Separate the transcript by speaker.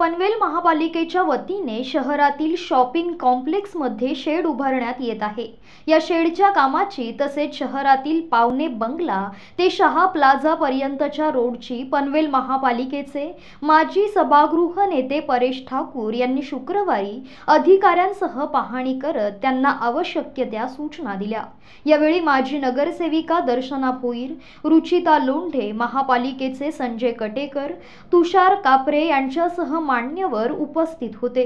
Speaker 1: पनवेल महापालिकेच्या वतीने शहरातील शॉपिंग कॉम्प्लेक्समध्ये शेड उभारण्यात येत आहे या शेडच्या कामाची तसेच शहरातील पावणे बंगला ते शहा प्लाझापर्यंतच्या रोडची पनवेल महापालिकेचे माजी सभागृह नेते परेश ठाकूर यांनी शुक्रवारी अधिकाऱ्यांसह पाहणी करत त्यांना आवश्यक त्या सूचना दिल्या यावेळी माजी नगरसेविका दर्शना भोईर रुचिता लोंढे महापालिकेचे संजय कटेकर तुषार कापरे यांच्यासह मान्यवर उपस्थित होते